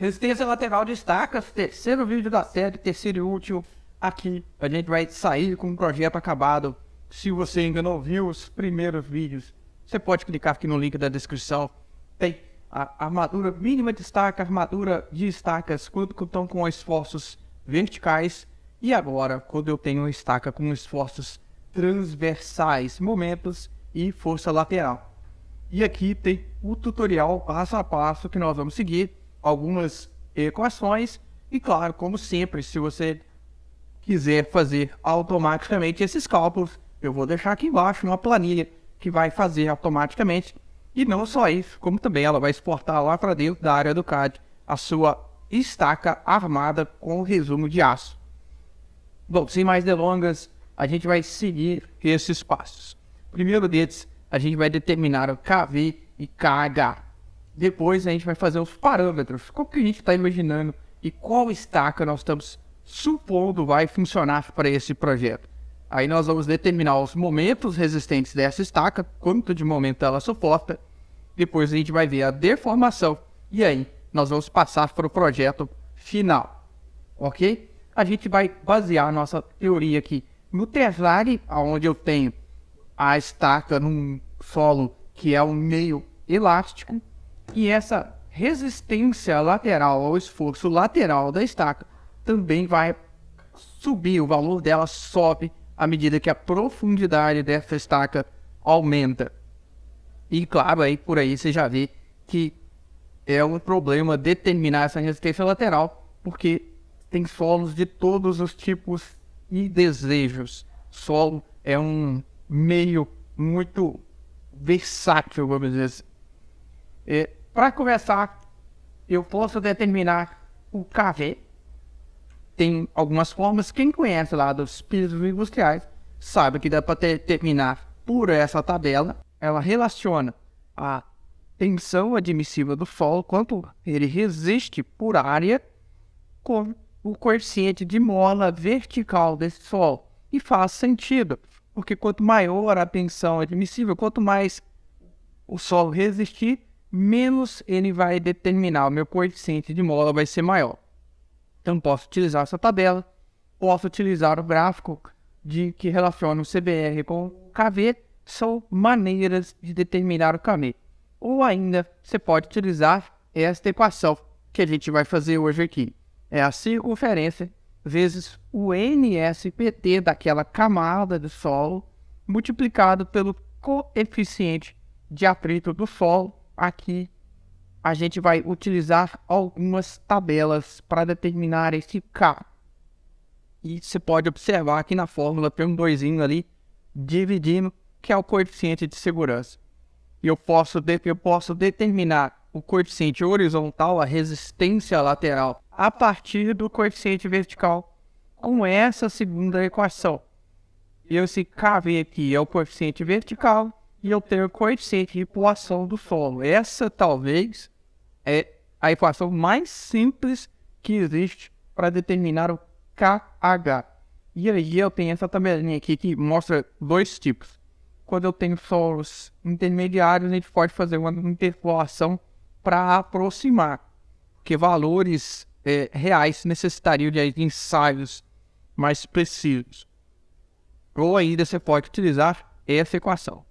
Resistência lateral destaca, terceiro vídeo da série, terceiro e último. Aqui a gente vai sair com um projeto acabado. Se você ainda não viu os primeiros vídeos, você pode clicar aqui no link da descrição. Tem a armadura mínima de estaca, armadura de estacas, quando estão com esforços verticais. E agora, quando eu tenho uma estaca com esforços transversais, momentos e força lateral. E aqui tem o tutorial passo a passo que nós vamos seguir algumas equações e, claro, como sempre, se você quiser fazer automaticamente esses cálculos, eu vou deixar aqui embaixo uma planilha que vai fazer automaticamente. E não só isso, como também ela vai exportar lá para dentro da área do CAD a sua estaca armada com resumo de aço. Bom, sem mais delongas, a gente vai seguir esses passos. Primeiro deles, a gente vai determinar o KV e KH. Depois a gente vai fazer os parâmetros. Como que a gente está imaginando e qual estaca nós estamos supondo vai funcionar para esse projeto. Aí nós vamos determinar os momentos resistentes dessa estaca, quanto de momento ela suporta. Depois a gente vai ver a deformação. E aí nós vamos passar para o projeto final. Ok? A gente vai basear nossa teoria aqui no terrário, onde eu tenho a estaca num solo que é um meio elástico. E essa resistência lateral ao esforço lateral da estaca também vai subir, o valor dela sobe à medida que a profundidade dessa estaca aumenta. E claro, aí por aí você já vê que é um problema determinar essa resistência lateral, porque tem solos de todos os tipos e desejos. Solo é um meio muito versátil, vamos dizer assim. É, para começar, eu posso determinar o KV. Tem algumas formas. Quem conhece lá dos pisos industriais sabe que dá para determinar por essa tabela. Ela relaciona a tensão admissível do solo, quanto ele resiste por área, com o coeficiente de mola vertical desse solo. E faz sentido, porque quanto maior a tensão admissível, quanto mais o solo resistir, menos ele vai determinar o meu coeficiente de mola vai ser maior. Então posso utilizar essa tabela, posso utilizar o gráfico de que relaciona o CBR com o KV, são maneiras de determinar o KV. Ou ainda, você pode utilizar esta equação que a gente vai fazer hoje aqui. É a circunferência vezes o NSPT daquela camada do solo multiplicado pelo coeficiente de atrito do solo aqui a gente vai utilizar algumas tabelas para determinar esse K. E você pode observar aqui na fórmula, tem um doisinho ali, dividindo, que é o coeficiente de segurança. Eu posso, eu posso determinar o coeficiente horizontal, a resistência lateral, a partir do coeficiente vertical com essa segunda equação. E esse KV aqui é o coeficiente vertical, e eu tenho o coeficiente de equação do solo. Essa talvez é a equação mais simples que existe para determinar o KH. E aí eu tenho essa tabelinha aqui que mostra dois tipos. Quando eu tenho solos intermediários, a gente pode fazer uma interpolação para aproximar, porque valores é, reais necessitariam de ensaios mais precisos. Ou ainda você pode utilizar essa equação.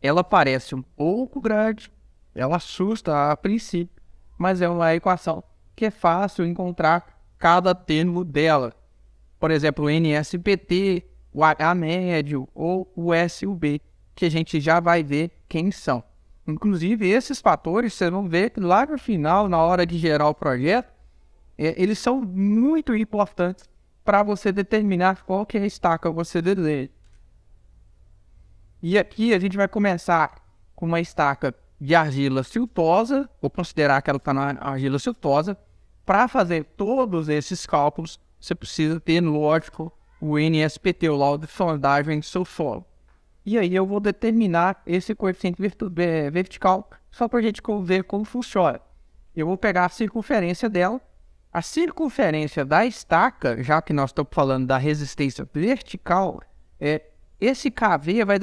Ela parece um pouco grande, ela assusta a princípio, mas é uma equação que é fácil encontrar cada termo dela. Por exemplo, o NSPT, o H médio ou o SUB, que a gente já vai ver quem são. Inclusive, esses fatores, vocês vão ver que lá no final, na hora de gerar o projeto, é, eles são muito importantes para você determinar qual que é a estaca que você deseja. E aqui a gente vai começar com uma estaca de argila siltosa, vou considerar que ela está na argila siltosa. Para fazer todos esses cálculos, você precisa ter, lógico, o NSPT, o laudo de sondagem do seu solo. E aí eu vou determinar esse coeficiente vertical só para a gente ver como funciona. Eu vou pegar a circunferência dela, a circunferência da estaca, já que nós estamos falando da resistência vertical, é esse KV vai,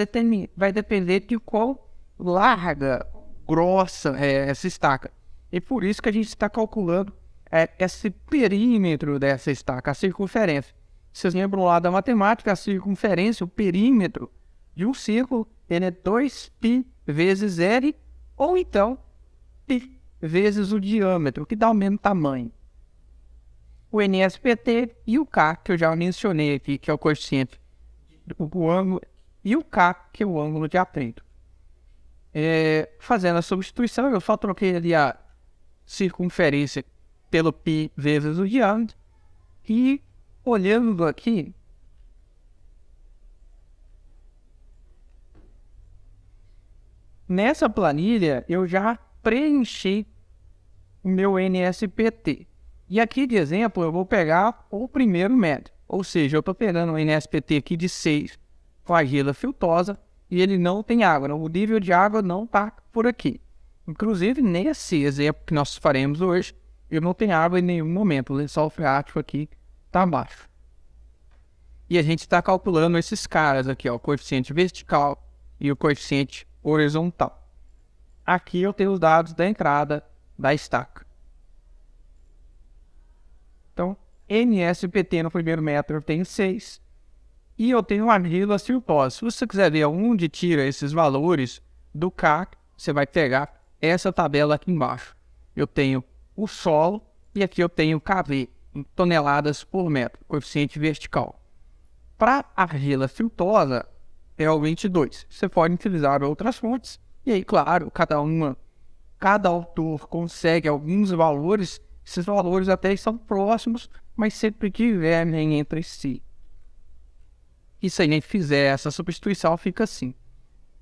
vai depender de qual larga, grossa é essa estaca. E por isso que a gente está calculando é, esse perímetro dessa estaca, a circunferência. Vocês lembram lá da matemática, a circunferência, o perímetro de um círculo, ele é 2π vezes L, ou então π vezes o diâmetro, que dá o mesmo tamanho. O NSPT e o K, que eu já mencionei aqui, que é o coeficiente o ângulo e o K, que é o ângulo de atrito. É, fazendo a substituição, eu só troquei ali a circunferência pelo π vezes o diâmetro. E olhando aqui, nessa planilha eu já preenchi o meu NSPT. E aqui de exemplo eu vou pegar o primeiro método. Ou seja, eu estou pegando um NSPT aqui de 6 com a argila filtosa e ele não tem água. Não, o nível de água não está por aqui. Inclusive, nesse exemplo é que nós faremos hoje, eu não tenho água em nenhum momento. O lençol freático aqui está baixo. E a gente está calculando esses caras aqui, ó, o coeficiente vertical e o coeficiente horizontal. Aqui eu tenho os dados da entrada da estaca. Então, NSPT no primeiro metro eu tenho 6 e eu tenho argila cirtose. Se você quiser ver onde tira esses valores do CAC, você vai pegar essa tabela aqui embaixo. Eu tenho o solo e aqui eu tenho KV, em toneladas por metro, coeficiente vertical. Para argila filtosa, é o 22. Você pode utilizar outras fontes, e aí, claro, cada uma, cada autor consegue alguns valores, esses valores até são próximos, mas sempre divergem entre si. E se a gente fizer essa substituição, fica assim: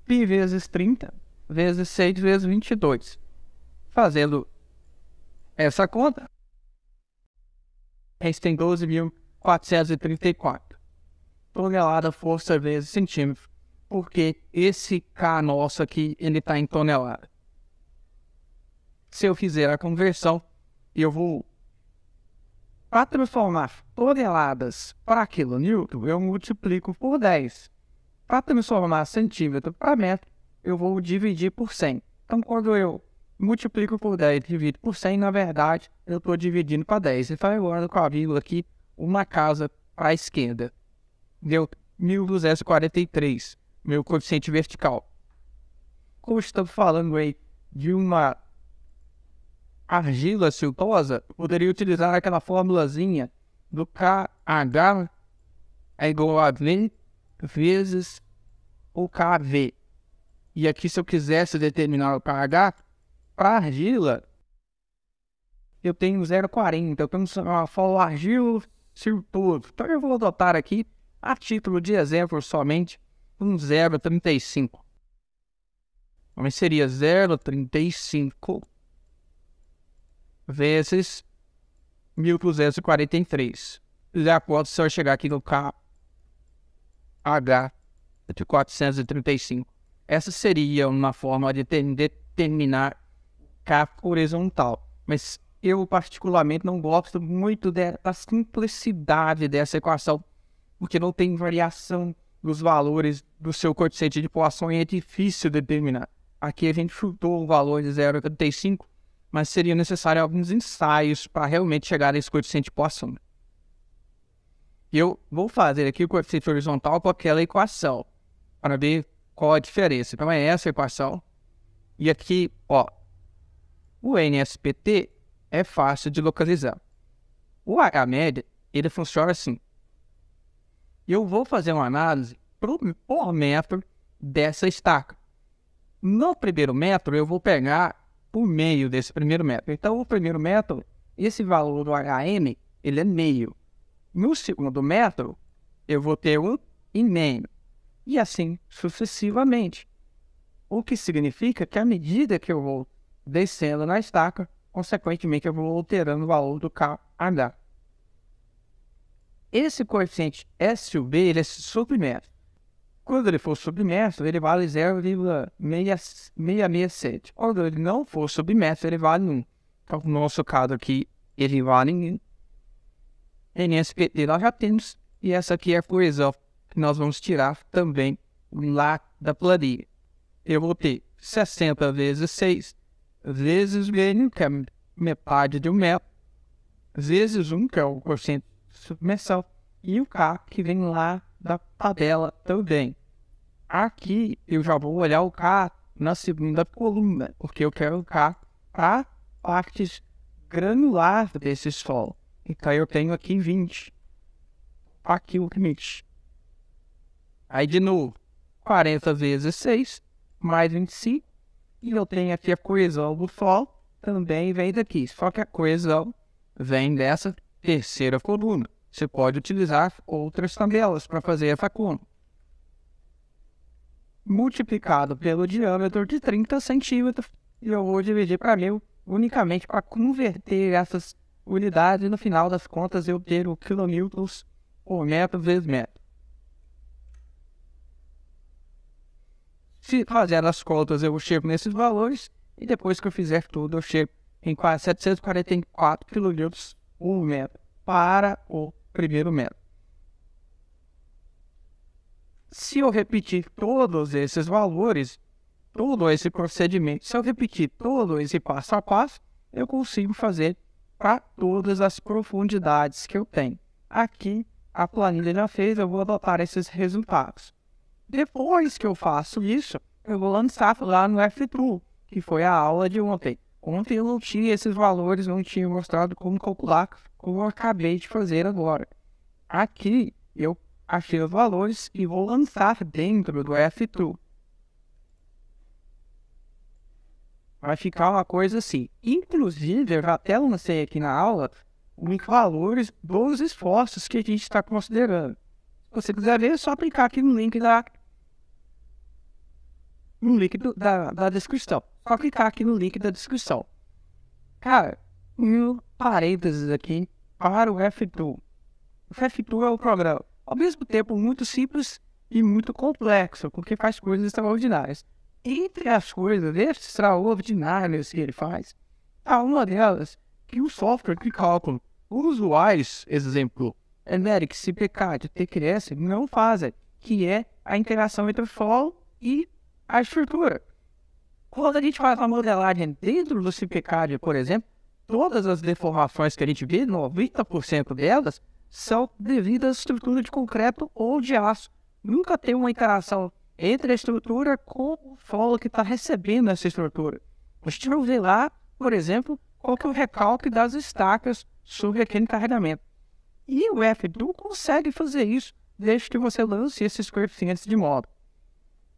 π vezes 30 vezes 6 vezes 22. Fazendo essa conta, a gente tem 12.434 tonelada força vezes centímetro, porque esse K nosso aqui, ele está em tonelada. Se eu fizer a conversão, eu vou para transformar toneladas para quilonewton, eu multiplico por 10. Para transformar centímetro para metro, eu vou dividir por 100. Então, quando eu multiplico por 10 divido por 100, na verdade, eu estou dividindo para 10. Então, eu ando com a vírgula aqui, uma casa para a esquerda. Deu 1243, meu coeficiente vertical. Como estamos falando aí de uma argila siltosa, poderia utilizar aquela formulazinha do KH é igual a V vezes o KV. E aqui, se eu quisesse determinar o KH, para argila, eu tenho 0,40. Eu tenho uma fórmula argila siltosa. Então, eu vou adotar aqui, a título de exemplo somente, um 0,35. Mas seria 0,35 vezes 1243. Já pode só chegar aqui no KH de 435. Essa seria uma forma de determinar K horizontal. Mas eu, particularmente, não gosto muito da simplicidade dessa equação, porque não tem variação dos valores do seu coeficiente de Poisson e é difícil determinar. Aqui a gente chutou o valor de 0,35 mas seria necessário alguns ensaios para realmente chegar a esse coeficiente de E Eu vou fazer aqui o coeficiente horizontal com aquela equação, para ver qual a diferença. Então é essa equação. E aqui, ó, o NSPT é fácil de localizar. O H-média, ele funciona assim. Eu vou fazer uma análise por metro dessa estaca. No primeiro metro, eu vou pegar por meio desse primeiro método. Então, o primeiro método, esse valor do HM, ele é meio. No segundo método, eu vou ter um e meio. E assim sucessivamente. O que significa que à medida que eu vou descendo na estaca, consequentemente eu vou alterando o valor do KH. Esse coeficiente sub ele é submétrico. Quando ele for submerso, ele vale 0,667. Quando ele não for submerso, ele vale 1. Então, no nosso caso aqui, ele vale 1. NSPT nós já temos. E essa aqui é a coesão que nós vamos tirar também lá da planilha. Eu vou ter 60 vezes 6, vezes meio, que é metade de um metro, vezes 1, que é o quociente submersão, e o K, que vem lá da tabela também. Aqui eu já vou olhar o K na segunda coluna, porque eu quero o K para partes granular desse solo. Então eu tenho aqui 20. Aqui o limite. Aí de novo, 40 vezes 6, mais 25. E eu tenho aqui a coesão do solo, também vem daqui. Só que a coesão vem dessa terceira coluna. Você pode utilizar outras tabelas para fazer essa conta. Multiplicado pelo diâmetro de 30 centímetros, e eu vou dividir para mil unicamente para converter essas unidades no final das contas eu ter o quilonewtons por metro vezes metro. Se fazer as contas eu chego nesses valores e depois que eu fizer tudo eu chego em quase 744 quilonewtons por metro para o primeiro método. Se eu repetir todos esses valores, todo esse procedimento, se eu repetir todo esse passo a passo, eu consigo fazer para todas as profundidades que eu tenho. Aqui a planilha já fez, eu vou adotar esses resultados. Depois que eu faço isso, eu vou lançar lá no f F2, que foi a aula de ontem. Ontem eu não tinha esses valores, não tinha mostrado como calcular, como eu acabei de fazer agora. Aqui eu achei os valores e vou lançar dentro do F2. Vai ficar uma coisa assim. Inclusive, eu já até lancei aqui na aula os valores dos esforços que a gente está considerando. Se você quiser ver, é só clicar aqui no link da, no link do, da, da descrição só clicar tá aqui no link da descrição. Cara, mil parênteses aqui para o F2. O F2 é um programa, ao mesmo tempo, muito simples e muito complexo, porque faz coisas extraordinárias. Entre as coisas extraordinárias que ele faz, há tá uma delas que o software que cálculo usuários, exemplo, Eneric, Cpk, TQS, não fazem, que é a interação entre o solo e a estrutura. Quando a gente faz uma modelagem dentro do CPCAD, por exemplo, todas as deformações que a gente vê, 90% delas, são devidas à estrutura de concreto ou de aço. Nunca tem uma interação entre a estrutura com o solo que está recebendo essa estrutura. A gente não vê lá, por exemplo, qual que é o recalque das estacas sobre aquele carregamento. E o F2 consegue fazer isso desde que você lance esses coeficientes de modo.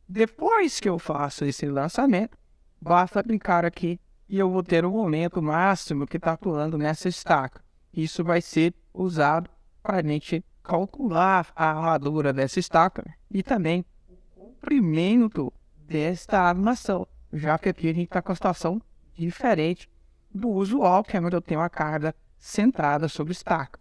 Depois que eu faço esse lançamento, basta clicar aqui e eu vou ter o momento máximo que está atuando nessa estaca. Isso vai ser usado para a gente calcular a armadura dessa estaca e também o comprimento desta armação, já que aqui a gente está com a situação diferente do usual, que é onde eu tenho a carga centrada sobre estaca.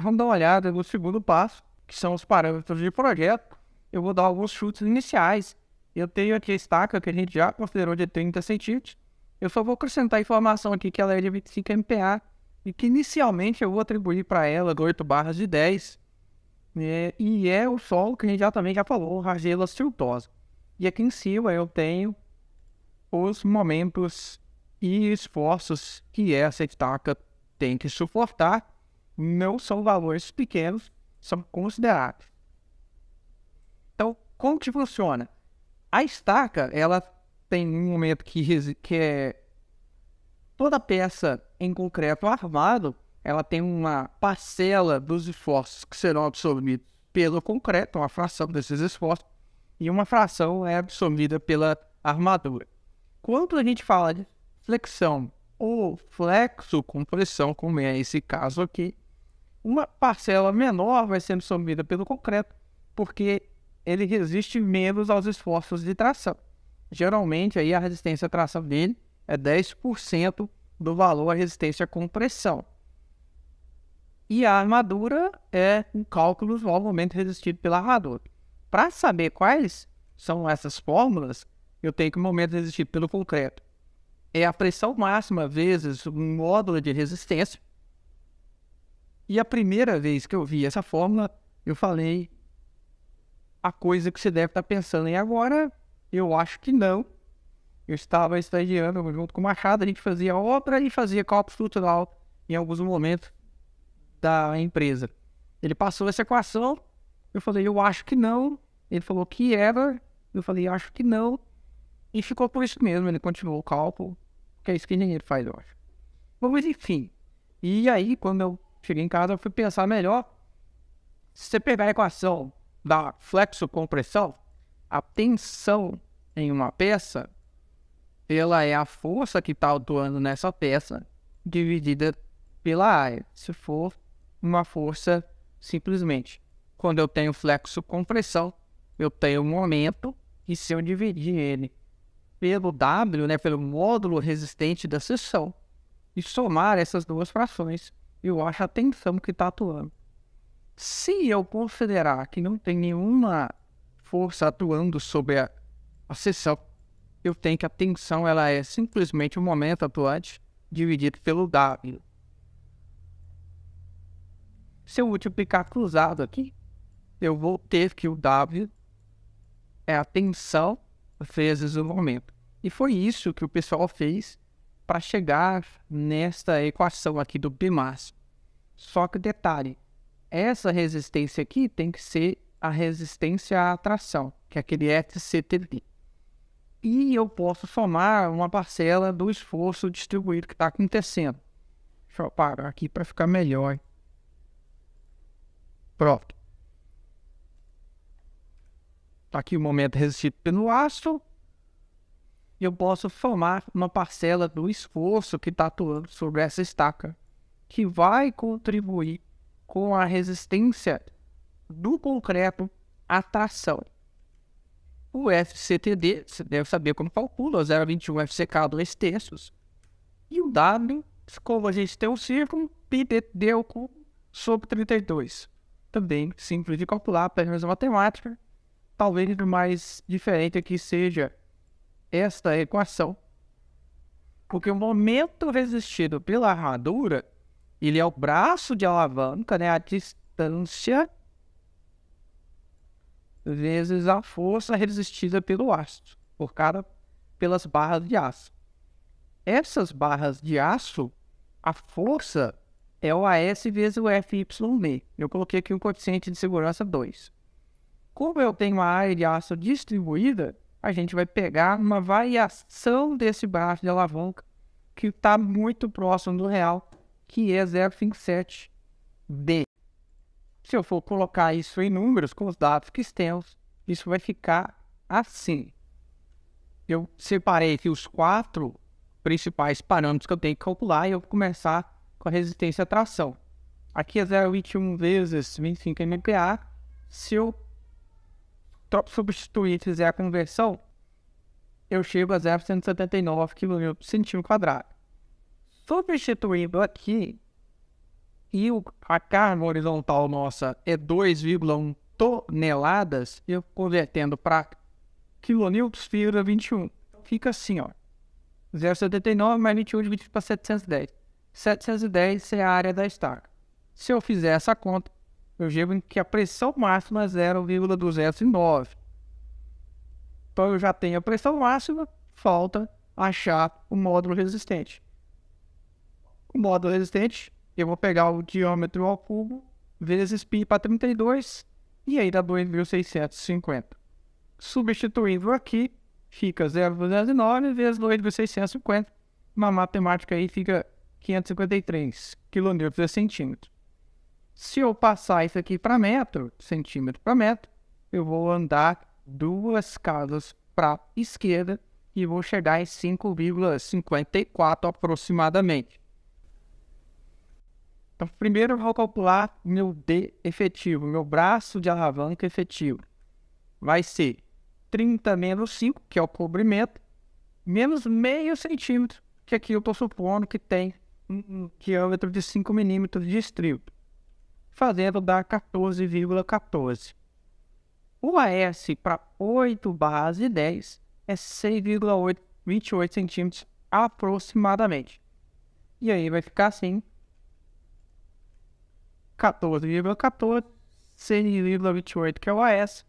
Vamos dar uma olhada no segundo passo, que são os parâmetros de projeto. Eu vou dar alguns chutes iniciais eu tenho aqui a estaca que a gente já considerou de 30 centímetros. Eu só vou acrescentar a informação aqui que ela é de 25 MPa e que inicialmente eu vou atribuir para ela 8 barras de 10. É, né? e é o solo que a gente já também já falou, argila siltosa. E aqui em cima eu tenho os momentos e esforços que essa estaca tem que suportar. Não são valores pequenos, são consideráveis. Então, como que funciona? A estaca, ela tem um momento que, que é toda peça em concreto armado, ela tem uma parcela dos esforços que serão absorvidos pelo concreto, uma fração desses esforços, e uma fração é absorvida pela armadura. Quando a gente fala de flexão ou flexo compressão, como é esse caso aqui, uma parcela menor vai sendo absorvida pelo concreto, porque ele resiste menos aos esforços de tração. Geralmente, aí, a resistência à tração dele é 10% do valor à resistência à compressão. E a armadura é um cálculo momento resistido pela armadura. Para saber quais são essas fórmulas, eu tenho que o momento resistido pelo concreto. É a pressão máxima vezes o módulo de resistência. E a primeira vez que eu vi essa fórmula, eu falei a coisa que você deve estar tá pensando. E agora, eu acho que não. Eu estava estagiando junto com o Machado, a gente fazia obra e fazia copo estrutural em alguns momentos da empresa. Ele passou essa equação, eu falei, eu acho que não. Ele falou que era, eu falei, acho que não. E ficou por isso mesmo, ele continuou o cálculo, que é isso que engenheiro faz, eu acho. Bom, mas enfim. E aí, quando eu cheguei em casa, eu fui pensar melhor. Se você pegar a equação da flexocompressão, a tensão em uma peça, ela é a força que está atuando nessa peça dividida pela área, se for uma força simplesmente. Quando eu tenho flexocompressão, eu tenho um momento e se eu dividir ele pelo W, né, pelo módulo resistente da seção, e somar essas duas frações, eu acho a tensão que está atuando. Se eu considerar que não tem nenhuma força atuando sobre a, a sessão, eu tenho que a tensão ela é simplesmente o momento atuante dividido pelo W. Se eu multiplicar cruzado aqui, eu vou ter que o W é a tensão vezes o momento. E foi isso que o pessoal fez para chegar nesta equação aqui do bimáximo. Só que detalhe, essa resistência aqui tem que ser a resistência à atração, que é aquele FCTD. E eu posso somar uma parcela do esforço distribuído que está acontecendo. Deixa eu parar aqui para ficar melhor. Pronto. Está aqui o momento resistido pelo ácido. E eu posso formar uma parcela do esforço que está atuando sobre essa estaca, que vai contribuir com a resistência do concreto à tração. O FCTD, você deve saber como calcula, 0,21 FCK 2 terços. E o W, como a gente tem um círculo, PDD ao cubo sobre 32. Também simples de calcular, apenas matemática. Talvez o mais diferente aqui seja esta equação. Porque o momento resistido pela armadura ele é o braço de alavanca, né? A distância vezes a força resistida pelo aço, por cada pelas barras de aço. Essas barras de aço, a força é o AS vezes o FYB. Eu coloquei aqui um coeficiente de segurança 2. Como eu tenho a área de aço distribuída, a gente vai pegar uma variação desse braço de alavanca que está muito próximo do real, que é 0,27D. Se eu for colocar isso em números com os dados que temos, isso vai ficar assim. Eu separei aqui os quatro principais parâmetros que eu tenho que calcular e eu vou começar com a resistência à tração. Aqui é 0,21 vezes 25 MPa. Se eu substituir e fizer a conversão, eu chego a 0,179 km por centímetro quadrado substituindo aqui, e o, a carga horizontal nossa é 2,1 toneladas, eu convertendo para quilonewtons, vira 21. Então, fica assim, ó. 0,79 mais 21 dividido para 710. 710 é a área da estaca. Se eu fizer essa conta, eu chego que a pressão máxima é 0,209. Então eu já tenho a pressão máxima, falta achar o módulo resistente modo resistente, eu vou pegar o diâmetro ao cubo, vezes π para 32, e aí dá 2.650. Substituindo aqui, fica 0,209 vezes 2.650, uma matemática aí fica 553 kN por centímetro. Se eu passar isso aqui para metro, centímetro para metro, eu vou andar duas casas para a esquerda e vou chegar em 5,54 aproximadamente. Então, primeiro eu vou calcular meu D efetivo, meu braço de alavanca efetivo. Vai ser 30 menos 5, que é o cobrimento, menos meio centímetro, que aqui eu estou supondo que tem um diâmetro de 5 milímetros de estribo, fazendo dar 14,14. ,14. O AS para 8 barras é e 10 é 6,28 centímetros aproximadamente. E aí vai ficar assim, 14,14, 6,28 que é o AS,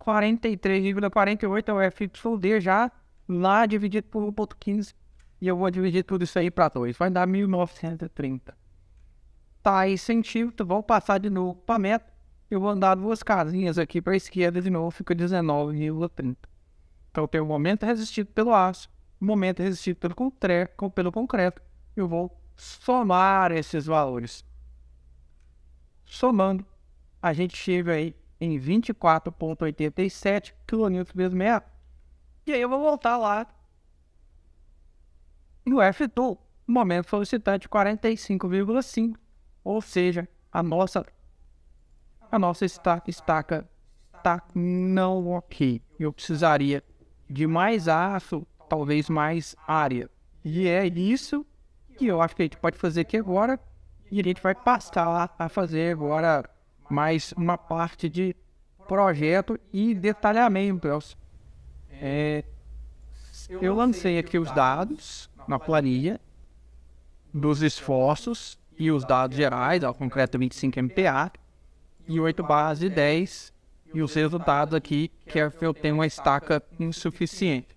43,48 é o FYD já lá dividido por 1,15 e eu vou dividir tudo isso aí para 2, vai dar 1930. Tá aí centímetro, então vou passar de novo para meta, eu vou andar duas casinhas aqui para a esquerda de novo, fica 19,30. Então tem o momento resistido pelo aço, o momento resistido pelo concreto, eu vou somar esses valores. Somando, a gente chega aí em 24,87 kN por metro. E aí eu vou voltar lá no F2, momento solicitante 45,5, ou seja, a nossa a nossa estaca, está tá não ok. Eu precisaria de mais aço, talvez mais área. E é isso que eu acho que a gente pode fazer aqui agora e a gente vai passar a fazer agora mais uma parte de projeto e detalhamento. É, eu lancei aqui os dados na planilha dos esforços e os dados gerais, ao concreto 25 MPA e 8 base 10 e os resultados aqui é que eu tenho uma estaca insuficiente.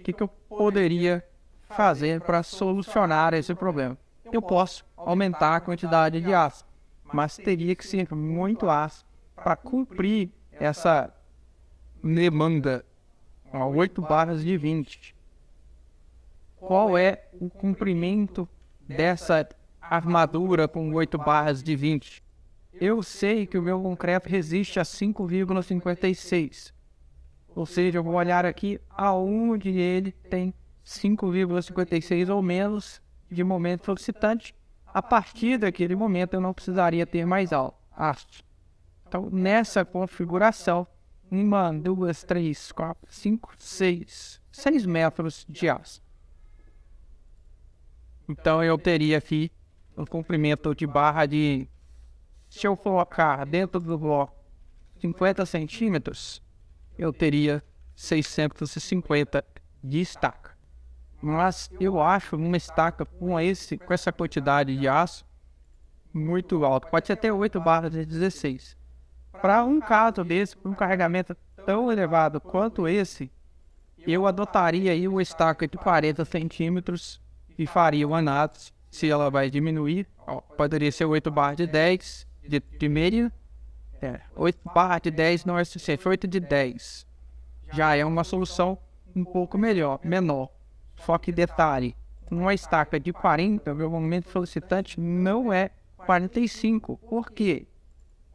O que, que eu poderia fazer para solucionar esse problema? eu posso aumentar a quantidade de aço, mas teria que ser muito aço para cumprir essa demanda a 8 barras de 20. Qual é, é o comprimento dessa armadura com 8 barras de 20? Eu sei que o meu concreto resiste a 5,56. Ou seja, eu vou olhar aqui aonde ele tem 5,56 ou menos de momento solicitante. a partir daquele momento eu não precisaria ter mais aula, Então, nessa configuração, uma, duas, três, quatro, cinco, seis, seis metros de aço. Então, eu teria aqui um comprimento de barra de, se eu colocar dentro do bloco 50 centímetros, eu teria 650 de estaca mas eu acho uma estaca com, esse, com essa quantidade de aço muito alta, pode ser até 8 barras de 16. Para um caso desse, um carregamento tão elevado quanto esse, eu adotaria aí uma estaca de 40 centímetros e faria uma análise se ela vai diminuir, ó, poderia ser 8 barras de 10, de, de meia, é, 8 barras de 10 não é suficiente, 8 de 10 já é uma solução um pouco melhor, menor. Só que detalhe, Uma estaca de 40, meu momento solicitante não é 45. Por quê?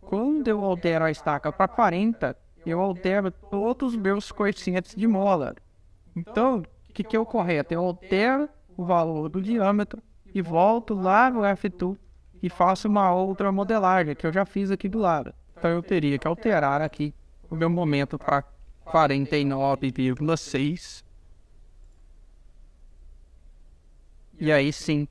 Quando eu altero a estaca para 40, eu altero todos os meus coeficientes de mola. Então, o que, que é o correto? Eu altero o valor do diâmetro e volto lá no F2 e faço uma outra modelagem, que eu já fiz aqui do lado. Então, eu teria que alterar aqui o meu momento para 49,6 E aí sim,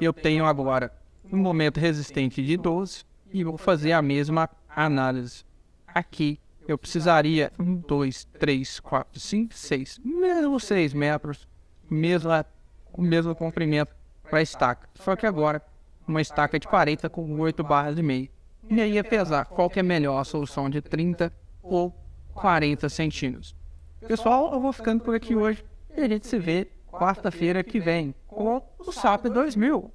eu tenho agora um momento resistente de 12 e vou fazer a mesma análise. Aqui eu precisaria 1, 2, 3, 4, 5, 6, mesmo 6 metros, mesma, o mesmo comprimento para a estaca. Só que agora uma estaca de 40 com 8 barras e meio. E aí ia pesar qual que é melhor a solução de 30 ou 40 centímetros. Pessoal, eu vou ficando por aqui hoje e a gente se vê quarta-feira que vem, com o SAP 2000.